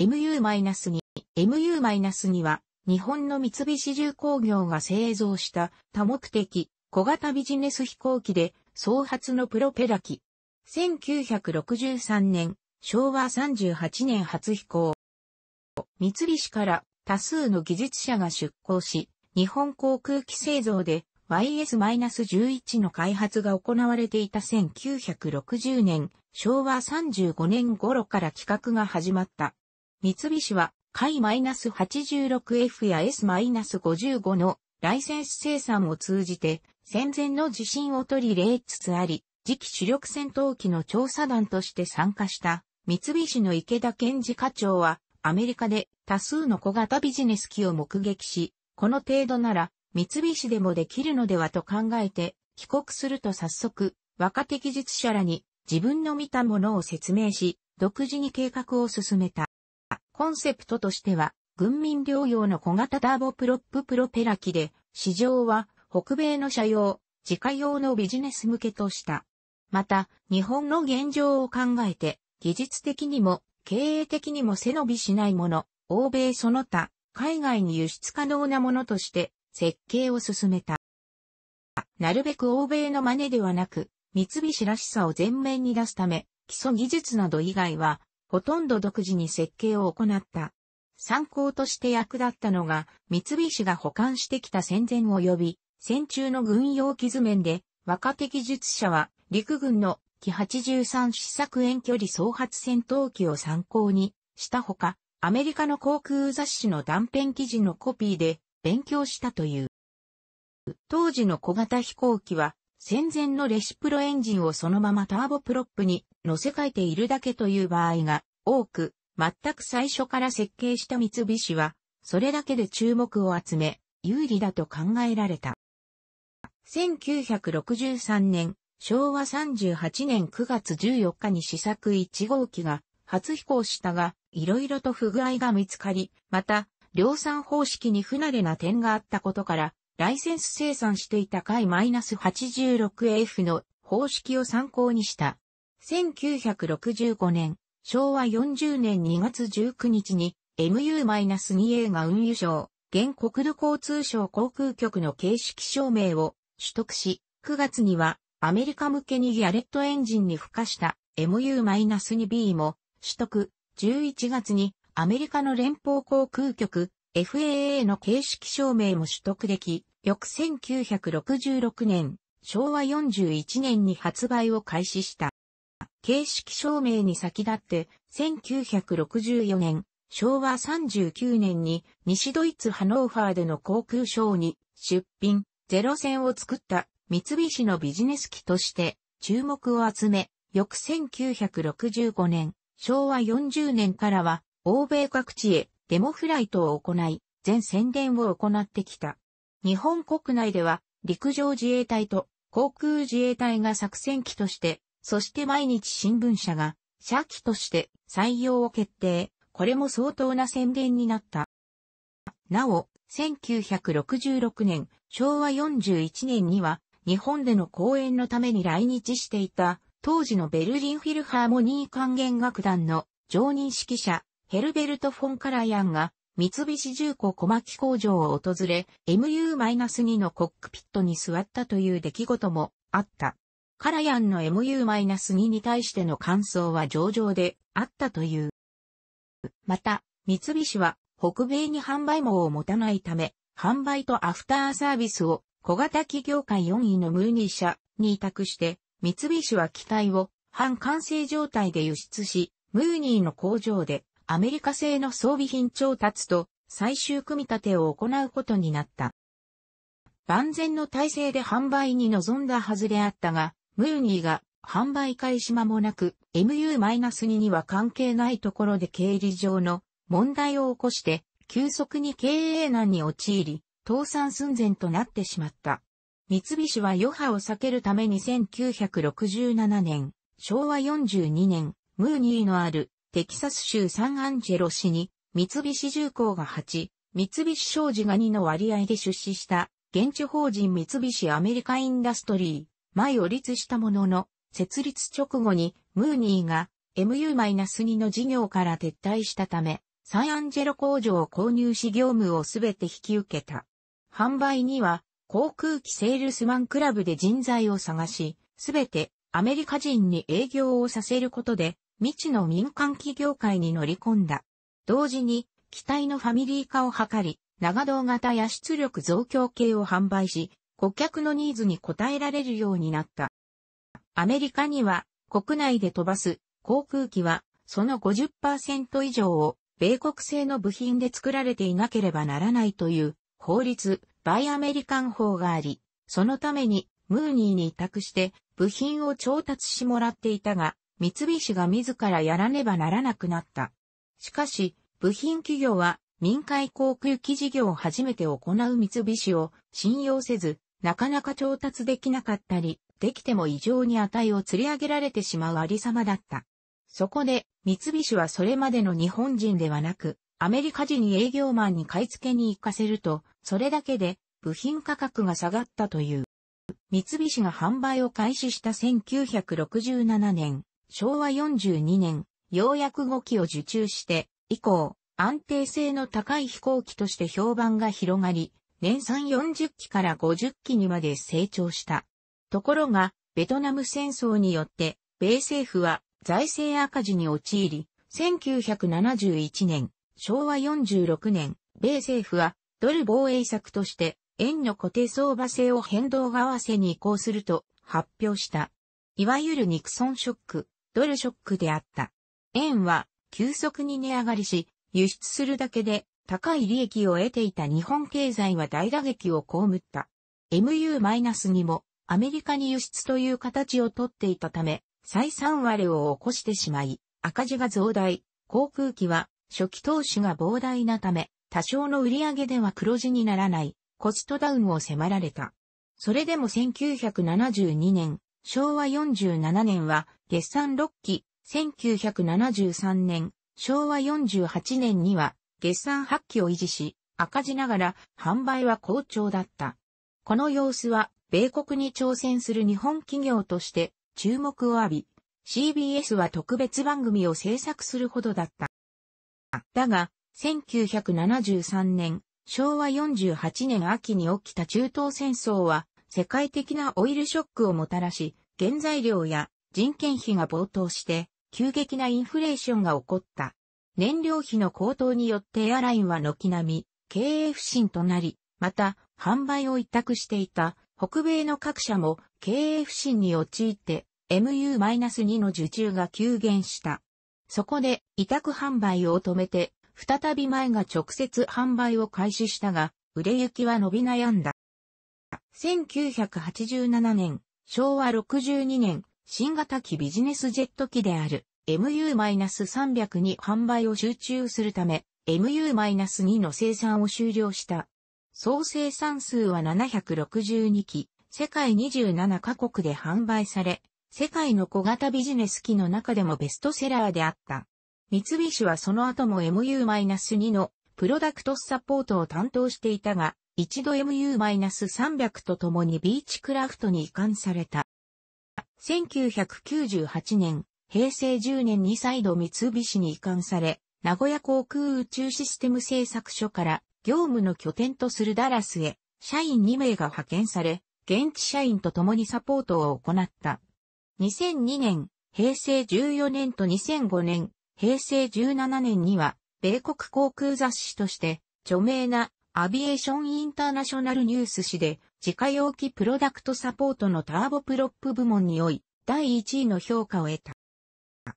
MU-2。MU-2 は、日本の三菱重工業が製造した多目的小型ビジネス飛行機で、総発のプロペラ機。1963年、昭和38年初飛行。三菱から多数の技術者が出向し、日本航空機製造で YS-11 の開発が行われていた1960年、昭和35年頃から企画が始まった。三菱は、海 -86F や S-55 のライセンス生産を通じて、戦前の自信を取り入れつつあり、次期主力戦闘機の調査団として参加した三菱の池田健治課長は、アメリカで多数の小型ビジネス機を目撃し、この程度なら三菱でもできるのではと考えて、帰国すると早速、若手技術者らに自分の見たものを説明し、独自に計画を進めた。コンセプトとしては、軍民両用の小型ターボプロッププロペラ機で、市場は北米の車用、自家用のビジネス向けとした。また、日本の現状を考えて、技術的にも経営的にも背伸びしないもの、欧米その他、海外に輸出可能なものとして設計を進めた。なるべく欧米の真似ではなく、三菱らしさを前面に出すため、基礎技術など以外はほとんど独自に設計を行った。参考として役立ったのが、三菱が保管してきた戦前及び、戦中の軍用機図面で、若手技術者は、陸軍の機83試作遠距離総発戦闘機を参考にしたほか、アメリカの航空雑誌の断片記事のコピーで勉強したという。当時の小型飛行機は戦前のレシプロエンジンをそのままターボプロップに乗せ替えているだけという場合が多く、全く最初から設計した三菱は、それだけで注目を集め、有利だと考えられた。1963年、昭和38年9月14日に試作1号機が初飛行したが、いろいろと不具合が見つかり、また、量産方式に不慣れな点があったことから、ライセンス生産していた解 -86F の方式を参考にした。1965年、昭和40年2月19日に MU-2A が運輸省、現国土交通省航空局の形式証明を取得し、9月にはアメリカ向けにギャレットエンジンに付加した MU-2B も取得、11月にアメリカの連邦航空局 FAA の形式証明も取得でき、翌1966年、昭和41年に発売を開始した。形式証明に先立って、1964年、昭和39年に西ドイツハノーファーでの航空ショーに出品、ゼロ戦を作った三菱のビジネス機として注目を集め、翌1965年、昭和40年からは欧米各地へデモフライトを行い、全宣伝を行ってきた。日本国内では陸上自衛隊と航空自衛隊が作戦機として、そして毎日新聞社が社機として採用を決定。これも相当な宣言になった。なお、1966年、昭和41年には、日本での講演のために来日していた、当時のベルリンフィルハーモニー管弦楽団の常任指揮者、ヘルベルト・フォン・カラヤンが、三菱重工小牧工場を訪れ、MU-2 のコックピットに座ったという出来事もあった。カラヤンの MU-2 に対しての感想は上々であったという。また、三菱は北米に販売網を持たないため、販売とアフターサービスを小型企業界4位のムーニー社に委託して、三菱は機体を半完成状態で輸出し、ムーニーの工場でアメリカ製の装備品調達と最終組み立てを行うことになった。万全の体制で販売に臨んだはずであったが、ムーニーが販売開始間もなく MU-2 には関係ないところで経理上の問題を起こして急速に経営難に陥り倒産寸前となってしまった。三菱は余波を避けるために1967年、昭和42年、ムーニーのあるテキサス州サンアンジェロ市に、三菱重工が8、三菱商事が2の割合で出資した、現地法人三菱アメリカインダストリー、前を立したものの、設立直後に、ムーニーが、MU-2 の事業から撤退したため、サンアンジェロ工場を購入し業務をすべて引き受けた。販売には、航空機セールスマンクラブで人材を探し、すべてアメリカ人に営業をさせることで、未知の民間企業界に乗り込んだ。同時に、機体のファミリー化を図り、長胴型や出力増強系を販売し、顧客のニーズに応えられるようになった。アメリカには、国内で飛ばす航空機は、その50%以上を米国製の部品で作られていなければならないという法律、バイアメリカン法があり、そのためにムーニーに委託して部品を調達しもらっていたが、三菱が自らやらねばならなくなった。しかし、部品企業は民間航空機事業を初めて行う三菱を信用せず、なかなか調達できなかったり、できても異常に値を釣り上げられてしまうありさまだった。そこで、三菱はそれまでの日本人ではなく、アメリカ人に営業マンに買い付けに行かせると、それだけで部品価格が下がったという。三菱が販売を開始した1967年、昭和42年、ようやく5機を受注して、以降、安定性の高い飛行機として評判が広がり、年産40機から50機にまで成長した。ところが、ベトナム戦争によって、米政府は財政赤字に陥り、1971年、昭和46年、米政府はドル防衛策として円の固定相場制を変動合わせに移行すると発表した。いわゆるニクソンショックドルショックであった。円は急速に値上がりし、輸出するだけで高い利益を得ていた日本経済は大打撃を被った。m u にもアメリカに輸出という形をとっていたため、再三割れを起こしてしまい、赤字が増大、航空機は初期投資が膨大なため、多少の売上では黒字にならない、コストダウンを迫られた。それでも1972年、昭和47年は月産6期、1973年、昭和48年には月産8期を維持し、赤字ながら販売は好調だった。この様子は、米国に挑戦する日本企業として注目を浴び、CBS は特別番組を制作するほどだった。だが、1973年、昭和48年秋に起きた中東戦争は、世界的なオイルショックをもたらし、原材料や人件費が暴騰して、急激なインフレーションが起こった。燃料費の高騰によってエアラインは軒並み経営不振となり、また販売を委託していた北米の各社も経営不振に陥って MU-2 の受注が急減した。そこで委託販売を止めて再び前が直接販売を開始したが、売れ行きは伸び悩んだ。1987年、昭和62年、新型機ビジネスジェット機である MU-300 に販売を集中するため、MU-2 の生産を終了した。総生産数は762機、世界27カ国で販売され、世界の小型ビジネス機の中でもベストセラーであった。三菱はその後も MU-2 のプロダクトサポートを担当していたが、一度 MU-300 と共にビーチクラフトに移管された。1998年、平成10年に再度三菱に移管され、名古屋航空宇宙システム製作所から業務の拠点とするダラスへ、社員2名が派遣され、現地社員と共にサポートを行った。2002年、平成14年と2005年、平成17年には、米国航空雑誌として、著名なアビエーションインターナショナルニュース誌で、自家用機プロダクトサポートのターボプロップ部門におい、第1位の評価を得た。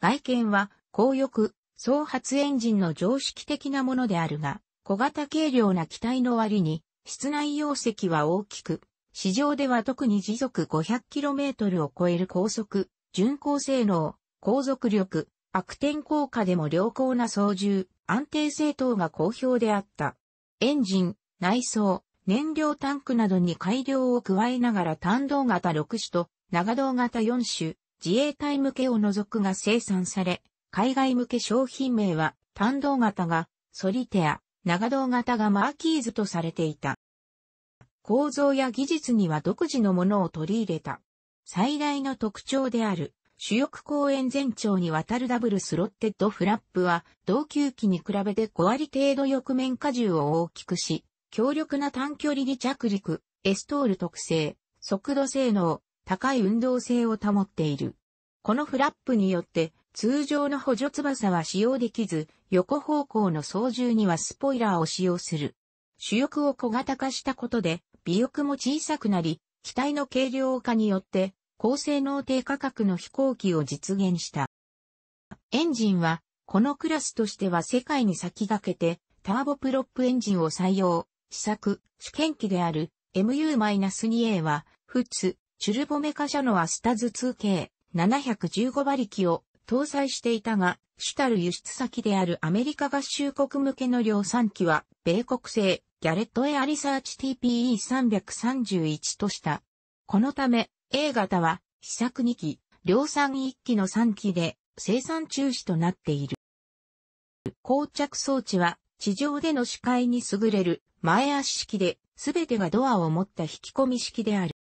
外見は、高翼、双発エンジンの常識的なものであるが、小型軽量な機体の割に、室内容積は大きく、市場では特に時速 500km を超える高速、巡航性能、航続力、悪天候下でも良好な操縦、安定性等が好評であった。エンジン、内装、燃料タンクなどに改良を加えながら単動型6種と長動型4種、自衛隊向けを除くが生産され、海外向け商品名は単動型がソリテア、長動型がマーキーズとされていた。構造や技術には独自のものを取り入れた。最大の特徴である主翼公園全長にわたるダブルスロッテッドフラップは、同級機に比べて5割程度翼面荷重を大きくし、強力な短距離離着陸、エストール特性、速度性能、高い運動性を保っている。このフラップによって、通常の補助翼は使用できず、横方向の操縦にはスポイラーを使用する。主翼を小型化したことで、尾翼も小さくなり、機体の軽量化によって、高性能低価格の飛行機を実現した。エンジンは、このクラスとしては世界に先駆けて、ターボプロップエンジンを採用、試作、試験機である MU-2A は、普通、チュルボメカ社のアスタズ 2K、715馬力を搭載していたが、主たる輸出先であるアメリカ合衆国向けの量産機は、米国製、ギャレットエアリサーチ TPE331 とした。このため、A 型は、試作2機、量産1機の3機で、生産中止となっている。膠着装置は、地上での視界に優れる、前足式で、すべてがドアを持った引き込み式である。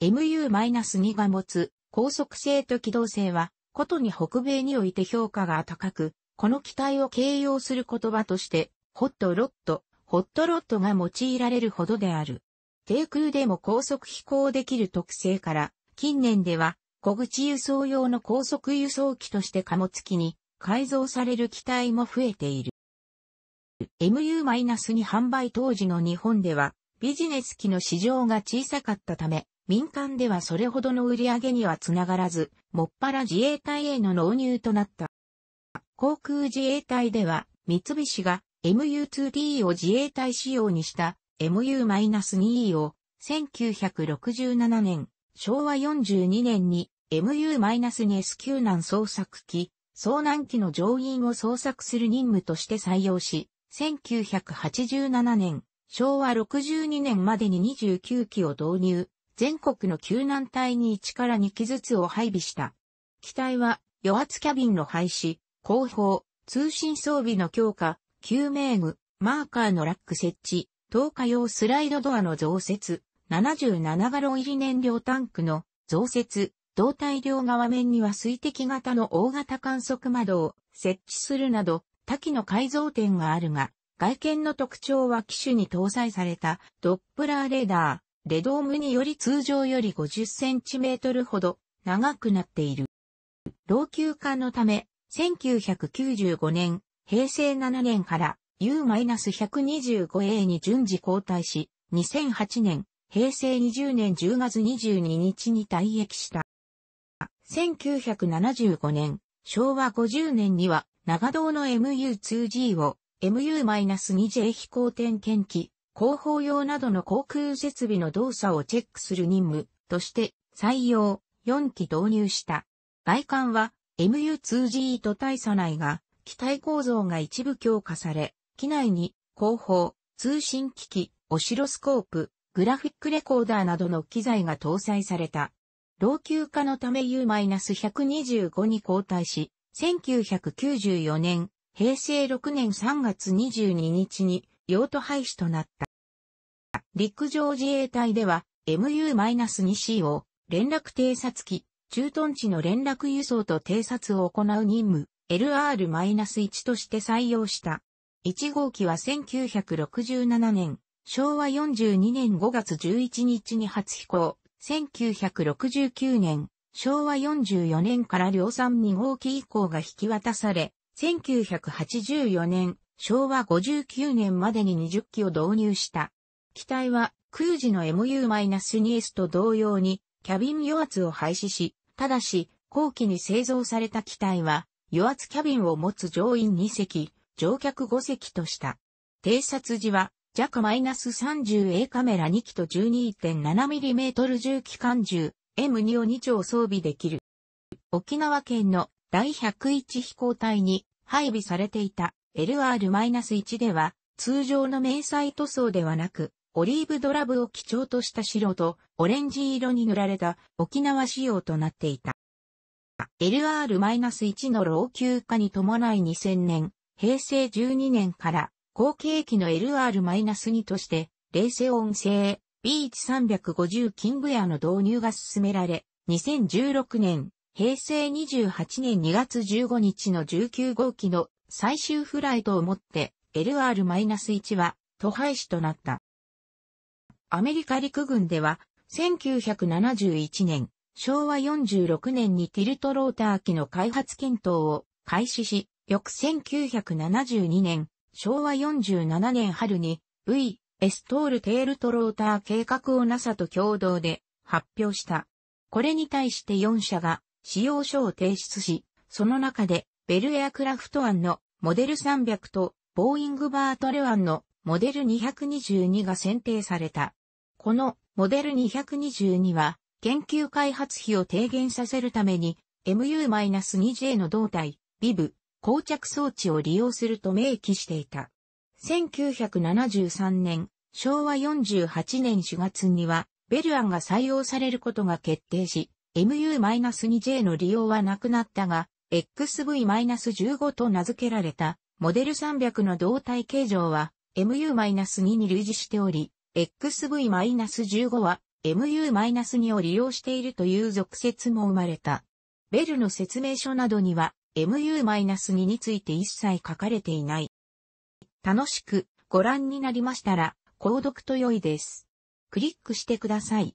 MU-2 が持つ、高速性と機動性は、ことに北米において評価が高く、この機体を形容する言葉として、ホットロット、ホットロットが用いられるほどである。低空でも高速飛行できる特性から、近年では小口輸送用の高速輸送機として貨物機に改造される機体も増えている。MU-2 販売当時の日本ではビジネス機の市場が小さかったため、民間ではそれほどの売り上げにはつながらず、もっぱら自衛隊への納入となった。航空自衛隊では三菱が MU-2D を自衛隊仕様にした MU-2E を1967年、昭和42年に MU-2S 救難捜索機、遭難機の乗員を捜索する任務として採用し、1987年、昭和62年までに29機を導入、全国の救難隊に1から2機ずつを配備した。機体は、与圧キャビンの廃止、後方、通信装備の強化、救命具、マーカーのラック設置、投下用スライドドアの増設、77ガロン入り燃料タンクの増設、胴体両側面には水滴型の大型観測窓を設置するなど、多岐の改造点があるが、外見の特徴は機種に搭載されたドップラーレーダー、レドームにより通常より50センチメートルほど長くなっている。老朽化のため、1995年、平成7年から U-125A に順次交代し、2008年、平成20年10月22日に退役した。1975年、昭和50年には、長道の MU2G を MU-2J 飛行点検機、広報用などの航空設備の動作をチェックする任務として採用4機導入した。外観は MU2G と大差ないが、機体構造が一部強化され、機内に広報、通信機器、オシロスコープ、グラフィックレコーダーなどの機材が搭載された。老朽化のため U-125 に交代し、1994年、平成6年3月22日に用途廃止となった。陸上自衛隊では MU-2C を連絡偵察機、駐屯地の連絡輸送と偵察を行う任務 LR-1 として採用した。1号機は1967年、昭和42年5月11日に初飛行、1969年、昭和44年から量産2号機以降が引き渡され、1984年、昭和59年までに20機を導入した。機体は、空時の MU-2S と同様に、キャビン余圧を廃止し、ただし、後期に製造された機体は、余圧キャビンを持つ乗員2隻、乗客5隻とした。偵察時は、弱 -30A カメラ2機と 12.7mm 重機関銃 M2 を2丁装備できる。沖縄県の第101飛行隊に配備されていた LR-1 では通常の迷彩塗装ではなくオリーブドラブを基調とした白とオレンジ色に塗られた沖縄仕様となっていた。LR-1 の老朽化に伴い2000年平成12年から後継機の LR-2 として、冷静音声 B1350 キングエアの導入が進められ、2016年、平成28年2月15日の19号機の最終フライトをもって LR-1 は都廃止となった。アメリカ陸軍では1971年、昭和46年にティルトローター機の開発検討を開始し、翌1972年、昭和47年春に、V、エストールテールトローター計画を NASA と共同で発表した。これに対して4社が使用書を提出し、その中でベルエアクラフト案のモデル300とボーイングバートレ案のモデル222が選定された。このモデル222は研究開発費を低減させるために MU-2J の胴体、VIV、膠着装置を利用すると明記していた。1973年、昭和48年4月には、ベルアンが採用されることが決定し、MU-2J の利用はなくなったが、XV-15 と名付けられた、モデル300の胴体形状は、MU-2 に類似しており、XV-15 は MU-2 を利用しているという俗説も生まれた。ベルの説明書などには、MU-2 について一切書かれていない。楽しくご覧になりましたら、購読と良いです。クリックしてください。